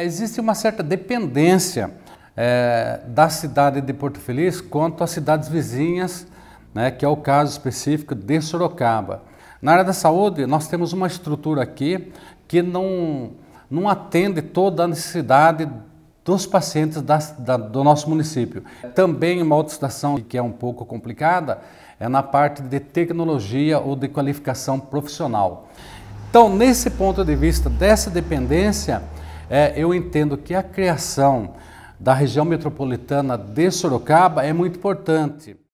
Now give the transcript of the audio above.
existe uma certa dependência é, da cidade de Porto Feliz quanto às cidades vizinhas, né, que é o caso específico de Sorocaba. Na área da saúde, nós temos uma estrutura aqui que não, não atende toda a necessidade dos pacientes da, da, do nosso município. Também uma outra situação que é um pouco complicada é na parte de tecnologia ou de qualificação profissional. Então, nesse ponto de vista dessa dependência, é, eu entendo que a criação da região metropolitana de Sorocaba é muito importante.